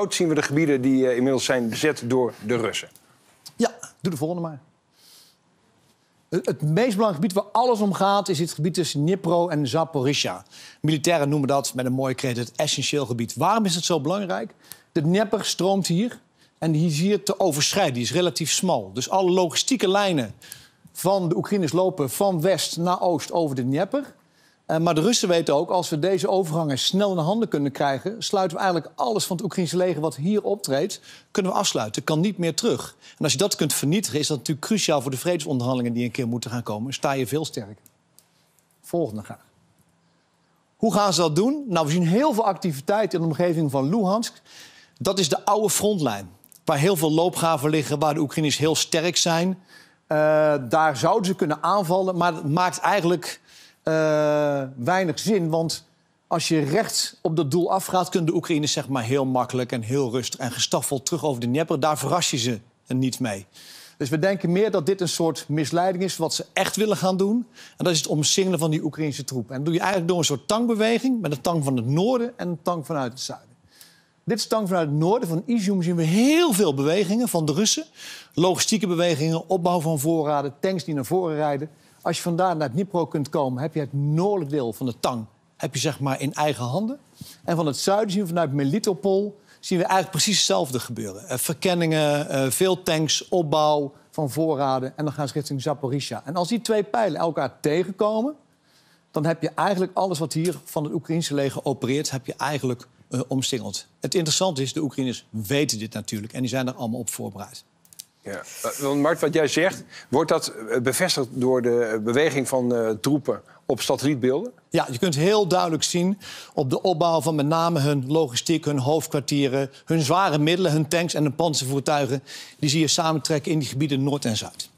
Groot zien we de gebieden die eh, inmiddels zijn bezet door de Russen. Ja, doe de volgende maar. Het meest belangrijke gebied waar alles om gaat is het gebied tussen Dnipro en Zaporizhia. Militairen noemen dat met een mooie kreet het essentieel gebied. Waarom is het zo belangrijk? De Dnieper stroomt hier en die is hier te overschrijden. Die is relatief smal. Dus alle logistieke lijnen van de Oekraïners lopen van west naar oost over de Dnieper. Eh, maar de Russen weten ook, als we deze overgangen snel in handen kunnen krijgen... sluiten we eigenlijk alles van het Oekraïnse leger wat hier optreedt... kunnen we afsluiten, kan niet meer terug. En als je dat kunt vernietigen, is dat natuurlijk cruciaal... voor de vredesonderhandelingen die een keer moeten gaan komen. Sta je veel sterker. Volgende graag. Hoe gaan ze dat doen? Nou, we zien heel veel activiteit in de omgeving van Luhansk. Dat is de oude frontlijn, waar heel veel loopgaven liggen... waar de Oekraïners heel sterk zijn. Eh, daar zouden ze kunnen aanvallen, maar dat maakt eigenlijk eh, weinig zin. Want als je rechts op dat doel afgaat, kunnen de Oekraïners zeg maar heel makkelijk en heel rustig en gestaffeld terug over de Dnieper. Daar verras je ze niet mee. Dus we denken meer dat dit een soort misleiding is wat ze echt willen gaan doen. En dat is het omsingelen van die Oekraïnse troepen. En dat doe je eigenlijk door een soort tankbeweging met een tank van het noorden en een tank vanuit het zuiden. Dit is tank vanuit het noorden. Van Izium zien we heel veel bewegingen van de Russen. Logistieke bewegingen, opbouw van voorraden, tanks die naar voren rijden. Als je vandaar naar Dnipro kunt komen, heb je het noordelijk deel van de Tang heb je zeg maar in eigen handen. En van het zuiden zien we vanuit Melitopol zien we eigenlijk precies hetzelfde gebeuren. Eh, verkenningen, eh, veel tanks, opbouw van voorraden en dan gaan ze richting Zaporizhia. En als die twee pijlen elkaar tegenkomen, dan heb je eigenlijk alles wat hier van het Oekraïnse leger opereert, heb je eigenlijk uh, omsingeld. Het interessante is, de Oekraïners weten dit natuurlijk en die zijn er allemaal op voorbereid. Ja. Eh, want Mart, wat jij zegt, wordt dat eh, bevestigd door de eh, beweging van troepen op satellietbeelden? Ja, je kunt heel duidelijk zien op de opbouw van met name hun logistiek, hun hoofdkwartieren, hun zware middelen, hun tanks en de panzervoertuigen. Die zie je samentrekken in die gebieden Noord en Zuid.